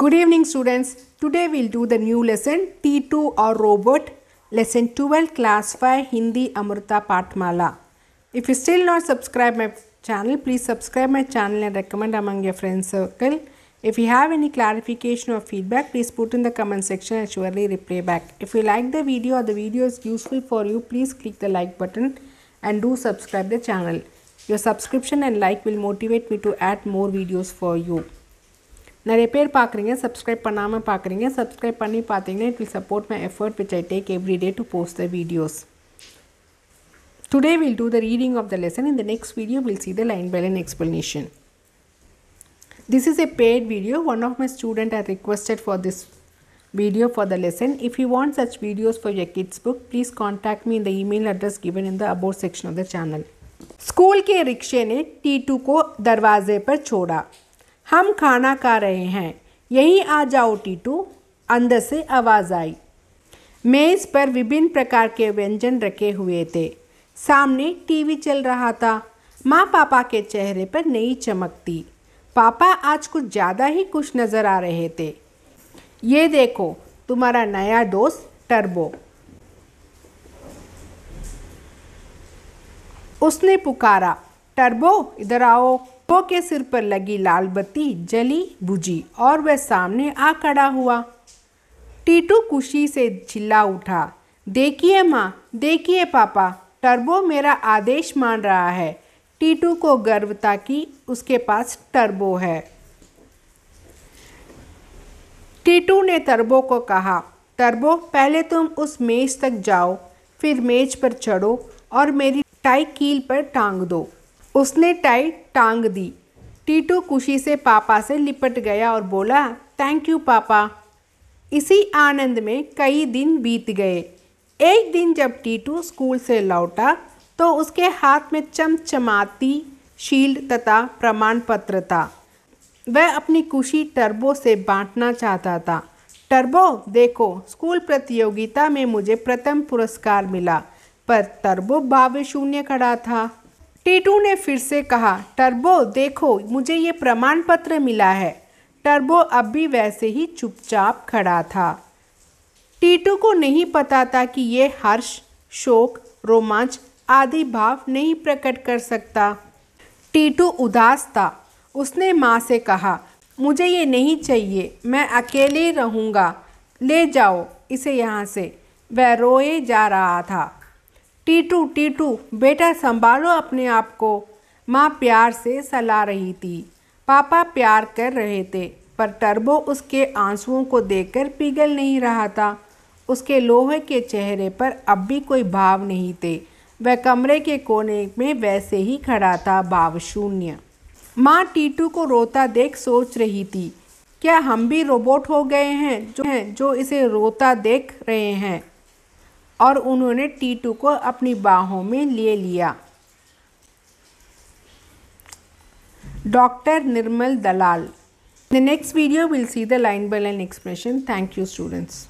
Good evening students. Today we'll do the new lesson T2 or Robot lesson 12 class 5 Hindi Amrita Patmala. If you still not subscribe my channel please subscribe my channel and recommend among your friends circle. If you have any clarification or feedback please put in the comment section and surely reply back. If you like the video or the video is useful for you please click the like button and do subscribe the channel. Your subscription and like will motivate me to add more videos for you. नया पाक सब्सक्रेबा पाक सब्सक्रेबी पाती it will support my effort which I take every day to post the video today will do the reading of the lesson in the next video will see the line by line explanation this is a paid video one of my student are requested for this video for the lesson if you want such video for your kids book please contact me in the email address given in the about section of the channel school के रिक्शे ने T to को दरवाजे पर छोड़ा हम खाना खा रहे हैं यहीं आ जाओ टीटू अंदर से आवाज़ आई मेज़ पर विभिन्न प्रकार के व्यंजन रखे हुए थे सामने टीवी चल रहा था माँ पापा के चेहरे पर नई चमक थी पापा आज कुछ ज़्यादा ही खुश नज़र आ रहे थे ये देखो तुम्हारा नया दोस्त टर्बो उसने पुकारा टर्बो इधर आओ टर्बो के सिर पर लगी लाल बत्ती जली बुझी और वह सामने आ खड़ा हुआ टीटू खुशी से चिल्ला उठा देखिए माँ देखिए पापा टर्बो मेरा आदेश मान रहा है टीटू को गर्व था कि उसके पास टर्बो है टीटू ने टर्बो को कहा टर्बो पहले तुम उस मेज तक जाओ फिर मेज पर चढ़ो और मेरी टाई कील पर टांग दो उसने टाइट टांग दी टीटू खुशी से पापा से लिपट गया और बोला थैंक यू पापा इसी आनंद में कई दिन बीत गए एक दिन जब टीटू स्कूल से लौटा तो उसके हाथ में चमचमाती शील्ड तथा प्रमाण पत्र था वह अपनी खुशी टर्बो से बांटना चाहता था टर्बो देखो स्कूल प्रतियोगिता में मुझे प्रथम पुरस्कार मिला पर टर्बो भाव्य शून्य खड़ा था टीटू ने फिर से कहा टर्बो देखो मुझे ये प्रमाण पत्र मिला है टर्बो अब भी वैसे ही चुपचाप खड़ा था टीटू को नहीं पता था कि ये हर्ष शोक रोमांच आदि भाव नहीं प्रकट कर सकता टीटू उदास था उसने माँ से कहा मुझे ये नहीं चाहिए मैं अकेले रहूँगा ले जाओ इसे यहाँ से वह रोए जा रहा था टीटू टीटू बेटा संभालो अपने आप को माँ प्यार से सला रही थी पापा प्यार कर रहे थे पर टर्बो उसके आंसुओं को देखकर पिघल नहीं रहा था उसके लोहे के चेहरे पर अब भी कोई भाव नहीं थे वह कमरे के कोने में वैसे ही खड़ा था भाव शून्य माँ टीटू को रोता देख सोच रही थी क्या हम भी रोबोट हो गए हैं जो हैं जो इसे रोता देख रहे हैं और उन्होंने टीटू को अपनी बाहों में ले लिया doctor Nirmal Dalal the next video will see the line बल and expression thank you students